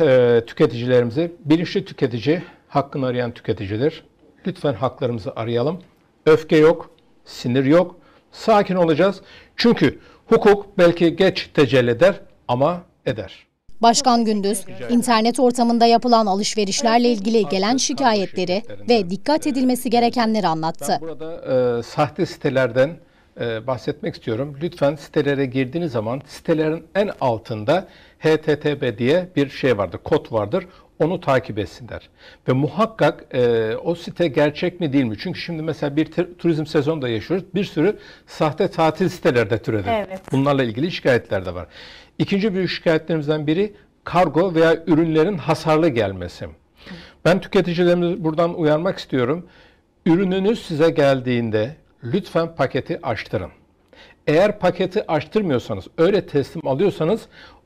Ee, tüketicilerimizi bilinçli tüketici, hakkını arayan tüketicidir. Lütfen haklarımızı arayalım. Öfke yok, sinir yok. Sakin olacağız. Çünkü hukuk belki geç tecelli eder ama eder. Başkan Gündüz, internet ortamında yapılan alışverişlerle ilgili gelen şikayetleri ve dikkat edilmesi gerekenleri anlattı. Ben burada e, sahte sitelerden e, bahsetmek istiyorum. Lütfen sitelere girdiğiniz zaman sitelerin en altında HTTP diye bir şey vardır, kod vardır. Onu takip etsinler. Ve muhakkak e, o site gerçek mi değil mi? Çünkü şimdi mesela bir turizm sezonu da yaşıyoruz. Bir sürü sahte tatil sitelerde türedi. Evet. Bunlarla ilgili şikayetler de var. İkinci büyük şikayetlerimizden biri kargo veya ürünlerin hasarlı gelmesi. Ben tüketicilerimizi buradan uyarmak istiyorum. Ürününüz size geldiğinde lütfen paketi açtırın. Eğer paketi açtırmıyorsanız, öyle teslim alıyorsanız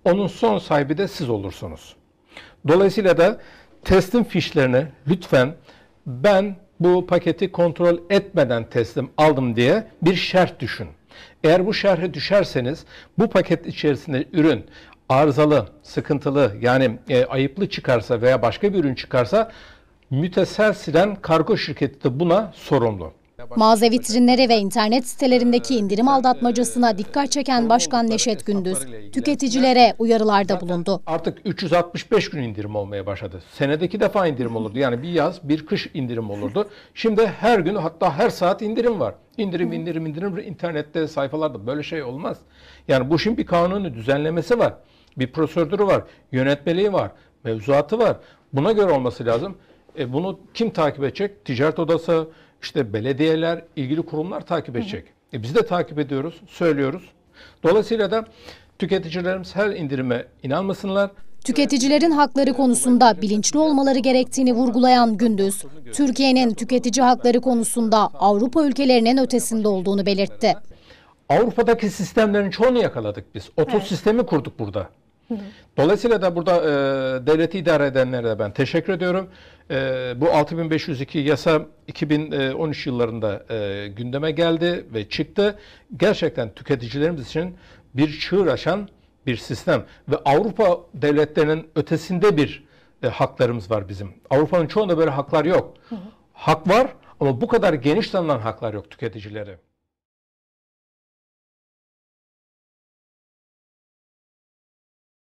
onun son sahibi de siz olursunuz. Dolayısıyla da teslim fişlerini lütfen ben bu paketi kontrol etmeden teslim aldım diye bir şerh düşün. Eğer bu şerhe düşerseniz bu paket içerisinde ürün arızalı, sıkıntılı yani e, ayıplı çıkarsa veya başka bir ürün çıkarsa müteselsilen kargo şirketi de buna sorumlu. Mağaza vitrinlere ve internet sitelerindeki indirim ee, aldatmacasına dikkat çeken Başkan Neşet Gündüz, tüketicilere uyarılarda bulundu. Artık 365 gün indirim olmaya başladı. Senedeki defa indirim olurdu. Yani bir yaz, bir kış indirim olurdu. Şimdi her gün hatta her saat indirim var. İndirim, indirim, indirim. internette sayfalarda böyle şey olmaz. Yani bu şimdi bir kanunu düzenlemesi var. Bir prosedürü var. Yönetmeliği var. Mevzuatı var. Buna göre olması lazım. E bunu kim takip edecek? Ticaret Odası, işte belediyeler, ilgili kurumlar takip edecek. Hı hı. E biz de takip ediyoruz, söylüyoruz. Dolayısıyla da tüketicilerimiz her indirime inanmasınlar. Tüketicilerin hakları konusunda bilinçli olmaları gerektiğini vurgulayan Gündüz, Türkiye'nin tüketici hakları konusunda Avrupa ülkelerinin ötesinde olduğunu belirtti. Avrupa'daki sistemlerin çoğunu yakaladık biz. Oto evet. sistemi kurduk burada. Dolayısıyla da burada e, devleti idare edenlere de ben teşekkür ediyorum. E, bu 6502 yasa 2013 e, yıllarında e, gündeme geldi ve çıktı. Gerçekten tüketicilerimiz için bir çığır açan bir sistem ve Avrupa devletlerinin ötesinde bir e, haklarımız var bizim. Avrupa'nın çoğunda böyle haklar yok. Hı hı. Hak var ama bu kadar geniş tanınan haklar yok tüketicilere.